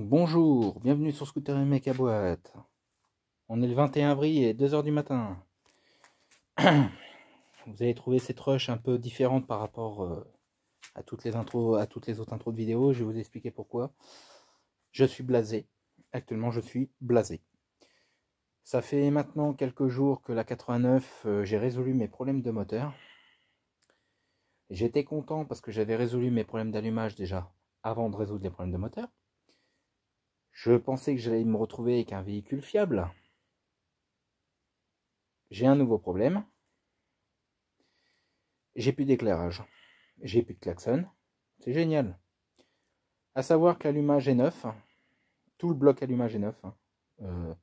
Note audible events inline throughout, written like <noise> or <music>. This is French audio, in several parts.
bonjour, bienvenue sur Scooter et Mec à boîte. On est le 21 avril et 2h du matin. <clears throat> Vous avez trouvé cette rush un peu différente par rapport euh, à toutes les intros, à toutes les autres intros de vidéos. Je vais vous expliquer pourquoi. Je suis blasé. Actuellement, je suis blasé. Ça fait maintenant quelques jours que la 89, euh, j'ai résolu mes problèmes de moteur. J'étais content parce que j'avais résolu mes problèmes d'allumage déjà avant de résoudre les problèmes de moteur. Je pensais que j'allais me retrouver avec un véhicule fiable. J'ai un nouveau problème. J'ai plus d'éclairage. J'ai plus de klaxon. C'est génial. À savoir que l'allumage est neuf. Tout le bloc allumage est neuf. Hein. Euh,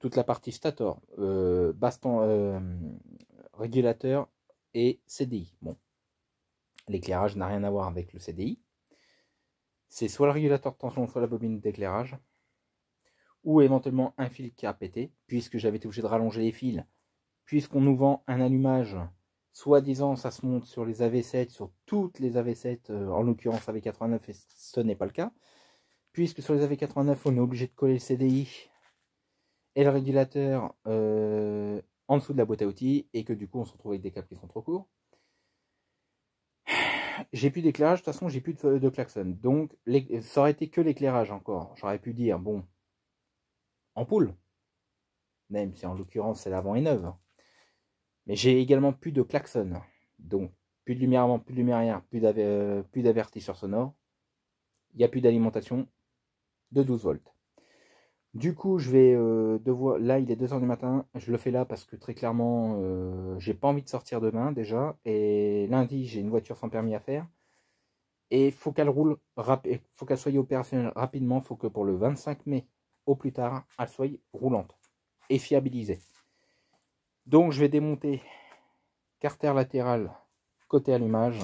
toute la partie stator, euh, baston euh, régulateur et CDI. Bon, l'éclairage n'a rien à voir avec le CDI c'est soit le régulateur de tension, soit la bobine d'éclairage, ou éventuellement un fil qui a pété, puisque j'avais été obligé de rallonger les fils, puisqu'on nous vend un allumage, soi-disant ça se monte sur les AV7, sur toutes les AV7, euh, en l'occurrence AV89, et ce n'est pas le cas, puisque sur les AV89, on est obligé de coller le CDI et le régulateur euh, en dessous de la boîte à outils, et que du coup on se retrouve avec des câbles qui sont trop courts j'ai plus d'éclairage, de toute façon j'ai plus de, klaxon. Donc ça aurait été que l'éclairage encore. J'aurais pu dire, bon, ampoule. Même si en l'occurrence c'est l'avant et neuve. Mais j'ai également plus de klaxon. Donc plus de lumière avant, plus de lumière arrière, plus euh, d'avertisseur sonore. Il n'y a plus d'alimentation de 12 volts. Du coup, je vais euh, devoir... Là, il est 2h du matin. Je le fais là parce que très clairement, euh, j'ai pas envie de sortir demain déjà. Et lundi, j'ai une voiture sans permis à faire. Et il faut qu'elle roule, il faut qu'elle soit opérationnelle rapidement. Il faut que pour le 25 mai, au plus tard, elle soit roulante et fiabilisée. Donc, je vais démonter carter latéral, côté allumage.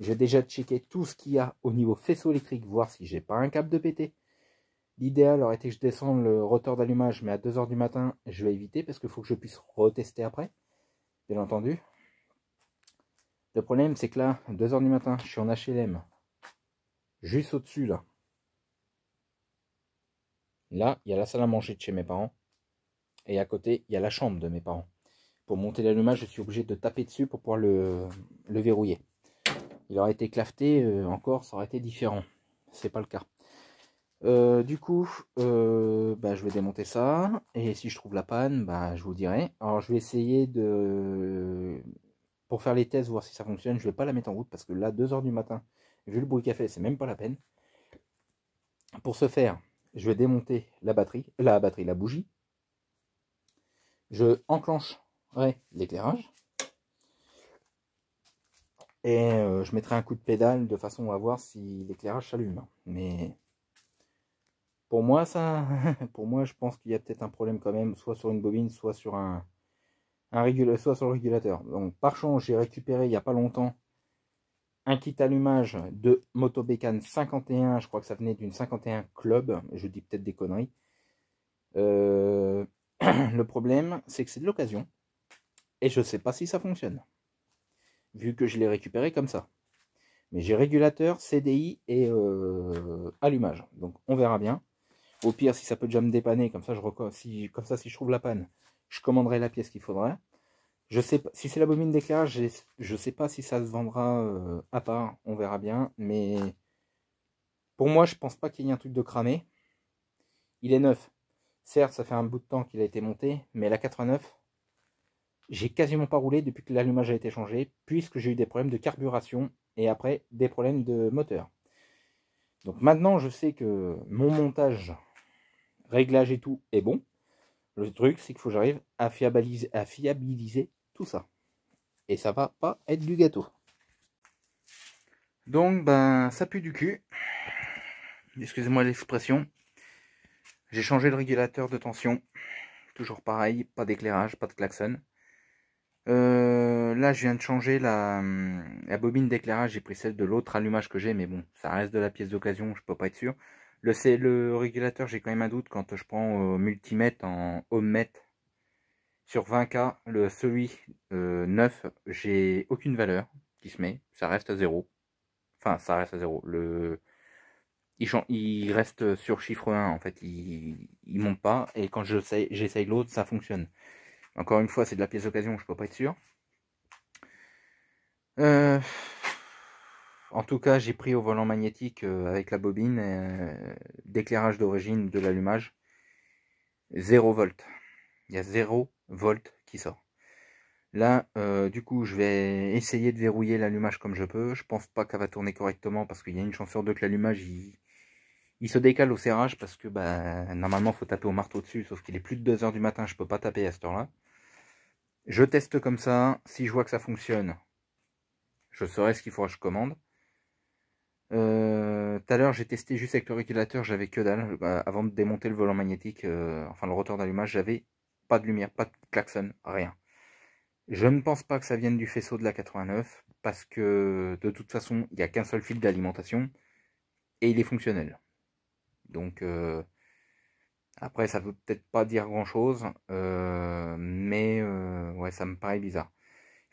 J'ai déjà checké tout ce qu'il y a au niveau faisceau électrique, voir si j'ai pas un câble de pété. L'idéal aurait été que je descende le rotor d'allumage, mais à 2h du matin, je vais éviter parce qu'il faut que je puisse retester après, bien entendu. Le problème, c'est que là, 2h du matin, je suis en HLM, juste au-dessus là. Là, il y a la salle à manger de chez mes parents, et à côté, il y a la chambre de mes parents. Pour monter l'allumage, je suis obligé de taper dessus pour pouvoir le, verrouiller. Il aurait été clafté, euh, encore, ça aurait été différent. C'est pas le cas. Euh, du coup, euh, bah, je vais démonter ça. Et si je trouve la panne, bah, je vous dirai. Alors, je vais essayer de... Pour faire les tests, voir si ça fonctionne. Je vais pas la mettre en route parce que là, 2h du matin, vu le bruit qu'elle fait, c'est même pas la peine. Pour ce faire, je vais démonter la batterie, la batterie, la bougie. Je enclencherai l'éclairage. Et euh, je mettrai un coup de pédale de façon à voir si l'éclairage s'allume. Mais pour moi, ça, <laughs> pour moi, je pense qu'il y a peut-être un problème quand même, soit sur une bobine, soit sur un, un soit sur le régulateur. Donc, par chance, j'ai récupéré il n'y a pas longtemps un kit allumage de Motobécane 51. Je crois que ça venait d'une 51 Club. Je dis peut-être des conneries. Euh, <clears throat> le problème, c'est que c'est de l'occasion. Et je ne sais pas si ça fonctionne. Vu que je l'ai récupéré comme ça. Mais j'ai régulateur, CDI et euh, allumage. Donc on verra bien. Au pire, si ça peut déjà me dépanner, comme ça, je, si, comme ça, si je trouve la panne, je commanderai la pièce qu'il faudrait. Je sais si c'est la bobine d'éclairage, je ne sais pas si ça se vendra euh, à part, on verra bien. Mais pour moi, je pense pas qu'il y ait un truc de cramé. Il est neuf. Certes, ça fait un bout de temps qu'il a été monté, mais la 89, j'ai quasiment pas roulé depuis que l'allumage a été changé, puisque j'ai eu des problèmes de carburation et après des problèmes de moteur. Donc maintenant, je sais que mon montage réglage et tout est bon. Le truc, c'est qu'il faut que j'arrive à fiabiliser, à tout ça. Et ça va pas être du gâteau. Donc, ben, ça pue du cul. Excusez-moi l'expression. J'ai changé le régulateur de tension. Toujours pareil, pas d'éclairage, pas de klaxon. Euh, là, je viens de changer la, la bobine d'éclairage. J'ai pris celle de l'autre allumage que j'ai, mais bon, ça reste de la pièce d'occasion, je peux pas être sûr. Le, le régulateur, j'ai quand même un doute quand je prends euh, multimètre en ohmmètre. Sur 20K, le, celui 9, euh, j'ai aucune valeur qui se met. Ça reste à zéro. Enfin, ça reste à zéro. Le... Il, reste sur chiffre 1, en fait. Il, ne monte pas. Et quand j'essaye l'autre, ça fonctionne. Encore une fois, c'est de la pièce d'occasion, je ne peux pas être sûr. Euh, en tout cas, j'ai pris au volant magnétique euh, avec la bobine euh, d'éclairage d'origine de l'allumage 0 volt. Il y a 0 v qui sort. Là, euh, du coup, je vais essayer de verrouiller l'allumage comme je peux. Je pense pas qu'elle va tourner correctement parce qu'il y a une chance sur deux que l'allumage il, se décale au serrage parce que normalement, bah, normalement faut taper au marteau dessus. Sauf qu'il est plus de 2h du matin, je peux pas taper à cette heure-là. Je teste comme ça. Si je vois que ça fonctionne, je saurai ce qu'il faudra que je commande. Euh, tout à l'heure, j'ai testé juste avec le régulateur, j'avais que dalle. Bah, avant de démonter le volant magnétique, euh, enfin le rotor d'allumage, j'avais pas de lumière, pas de klaxon, rien. Je ne pense pas que ça vienne du faisceau de la 89, parce que de toute façon, il n'y a qu'un seul fil d'alimentation, et il est fonctionnel. Donc, euh, après, ça ne veut peut-être pas dire grand-chose, mais ouais, ça me paraît bizarre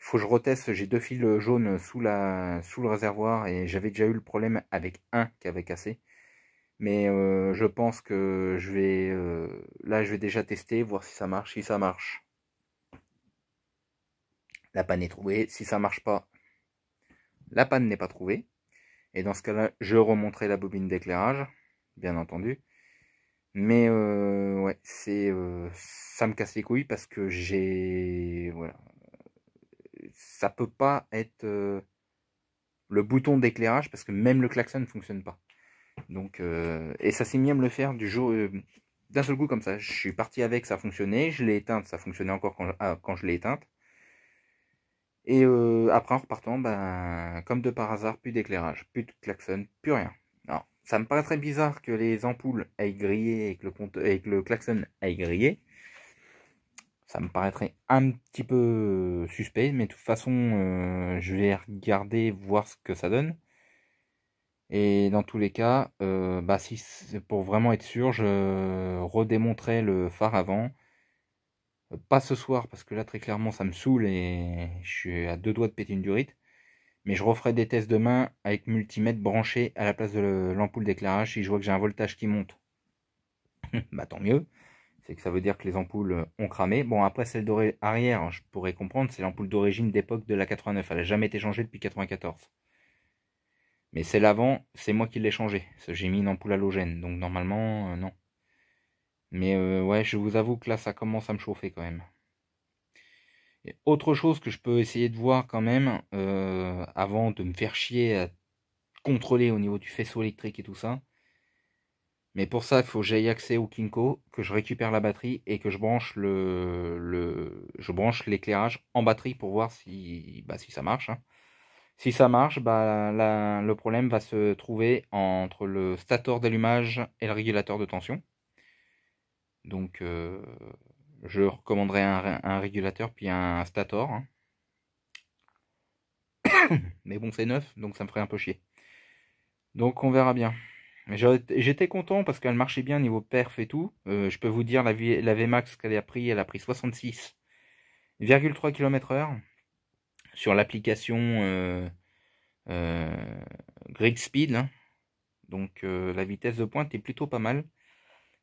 faut que je reteste, j'ai deux fils jaunes sous, la, sous le réservoir et j'avais déjà eu le problème avec un qui avait cassé. Mais euh, je pense que je vais, euh, là je vais déjà tester, voir si ça marche, si ça marche. La panne est trouvée, si ça marche pas, la panne n'est pas trouvée. Et dans ce cas-là, je remonterai la bobine d'éclairage, bien entendu. Mais euh, ouais, c'est ça me casse les couilles parce que j'ai voilà, ça peut pas être euh, le bouton d'éclairage parce que même le klaxon ne fonctionne pas. Euh, et ça s'est mis à me le faire du jour euh, d'un seul coup comme ça. Je suis parti avec, ça fonctionnait, je l'ai éteinte, ça fonctionnait encore quand, ah, je l'ai éteinte. Et après en repartant, ben, comme de par hasard, plus d'éclairage, plus de klaxon, plus rien. Alors, ça me paraît très bizarre que les ampoules aillent griller et le, et que le klaxon aille griller. Ça me paraîtrait un petit peu euh, suspect, mais de toute façon, euh, je vais regarder, voir ce que ça donne. Et dans tous les cas, euh, bah, si pour vraiment être sûr, je redémontrerai le phare avant. Pas ce soir, parce que là, très clairement, ça me saoule et je suis à deux doigts de péter une durite. Mais je referai des tests demain avec multimètre branché à la place de l'ampoule d'éclairage si je vois que j'ai un voltage qui monte. <laughs> bah tant mieux c'est que ça veut dire que les ampoules ont cramé. Bon, après, celle d'arrière, arrière, je pourrais comprendre, c'est l'ampoule d'origine d'époque de la 89. Elle n'a jamais été changée depuis 94. Mais celle avant, c'est moi qui l'ai changée. J'ai mis une ampoule halogène, donc normalement, euh, non. Mais euh, ouais, je vous avoue que là, ça commence à me chauffer quand même. autre chose que je peux essayer de voir quand même, euh, avant de me faire chier à contrôler au niveau du faisceau électrique et tout ça, mais pour ça, il faut que j'aille accès au Kinko, que je récupère la batterie et que je branche le, je branche l'éclairage en batterie pour voir si, bah, si ça marche. Hein. Si ça marche, bah, le problème va se trouver entre le stator d'allumage et le régulateur de tension. Donc euh, je recommanderais un, régulateur puis un stator. Hein. <coughs> Mais bon, c'est neuf, donc ça me ferait un peu chier. Donc on verra bien. J'étais content parce qu'elle marchait bien niveau perf et tout. Euh, je peux vous dire, la, la VMAX qu'elle a pris, elle a pris 66,3 km heure sur l'application euh, euh Speed. Hein. Donc euh, la vitesse de pointe est plutôt pas mal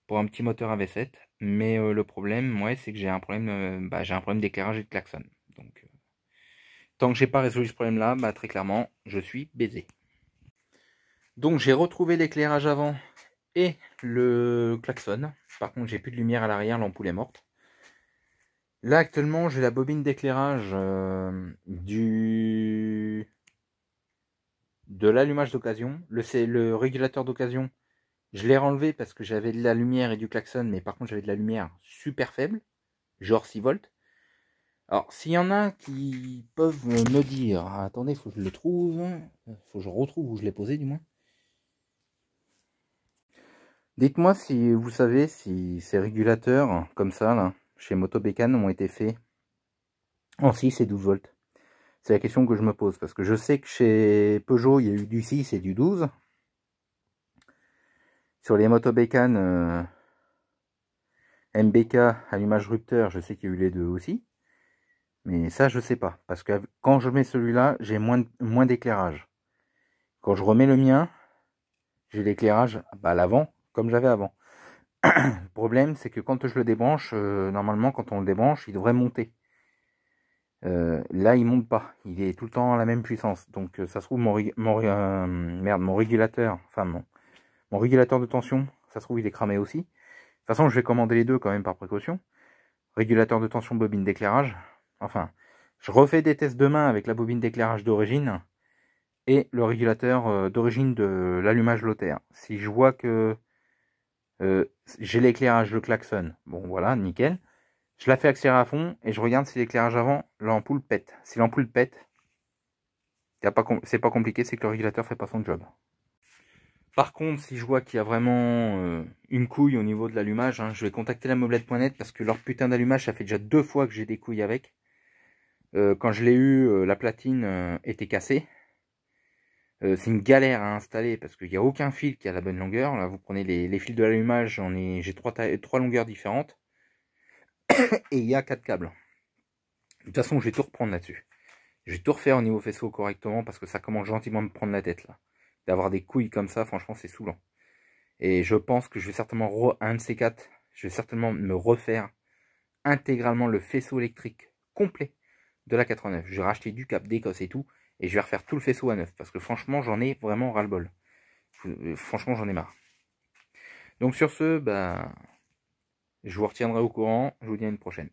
pour un petit moteur av V7. Mais le problème, ouais, c'est que j'ai un problème, bah, j'ai un problème d'éclairage et de klaxon. Donc tant que j'ai pas résolu ce problème là, bah, très clairement, je suis baisé. Donc j'ai retrouvé l'éclairage avant et le klaxon. Par contre, j'ai plus de lumière à l'arrière, l'ampoule est morte. Là, actuellement, j'ai la bobine d'éclairage euh, du de l'allumage d'occasion. Le, le régulateur d'occasion, je l'ai enlevé parce que j'avais de la lumière et du klaxon, mais par contre, j'avais de la lumière super faible, genre 6 volts. Alors, s'il y en a qui peuvent me dire, attendez, faut que je le trouve, faut que je retrouve où je l'ai posé du moins. Dites-moi si vous savez si ces régulateurs, comme ça, chez Motobécane, ont été faits en 6 et 12 volts. C'est la question que je me pose, parce que je sais que chez Peugeot, il y a eu du 6 et du 12. Sur les Motobécanes euh, MBK, allumage rupteur, je sais qu'il y a eu les deux aussi. Mais ça, je ne sais pas, parce que quand je mets celui-là, j'ai moins, moins d'éclairage. Quand je remets le mien, j'ai l'éclairage bah, à l'avant, j'avais avant. le problème, c'est que quand je le débranche, euh, normalement, quand on le débranche, il devrait monter. Euh, là, il monte pas. Il est tout le temps à la même puissance. Donc, euh, ça se trouve, mon, mon merde, mon régulateur, enfin, mon, mon, régulateur de tension, ça se trouve, il est cramé aussi. De toute façon, je vais commander les deux quand même par précaution. Régulateur de tension, bobine d'éclairage. Enfin, je refais des tests demain avec la bobine d'éclairage d'origine et le régulateur d'origine de l'allumage lotaire. Si je vois que euh, j'ai l'éclairage, le klaxon. Bon, voilà, nickel. Je la fais accélérer à fond et je regarde si l'éclairage avant, l'ampoule pète. Si l'ampoule pète, c'est pas compliqué, c'est que le régulateur fait pas son job. Par contre, si je vois qu'il y a vraiment euh, une couille au niveau de l'allumage, hein, je vais contacter la meublette.net parce que leur putain d'allumage, ça fait déjà deux fois que j'ai des couilles avec. Euh, quand je l'ai eu, la platine était cassée. Euh, c'est une galère à installer parce qu'il n'y a aucun fil qui a la bonne longueur. Là, vous prenez les, fils de l'allumage, j'ai trois, trois longueurs différentes. <coughs> Et il y a quatre câbles. De toute façon, je vais tout reprendre là-dessus. Je vais tout refaire au niveau faisceau correctement parce que ça commence gentiment à me prendre la tête là. D'avoir des couilles comme ça, franchement, c'est saoulant. Et je pense que je vais certainement, un de ces quatre, je vais certainement me refaire intégralement le faisceau électrique complet de la 89. vais racheter du cap, d'écosse et tout et je vais refaire tout le faisceau à neuf parce que franchement j'en ai vraiment ras-le-bol. Euh, franchement j'en ai marre. Donc sur ce, ben, je vous retiendrai au courant, je vous dis à une prochaine.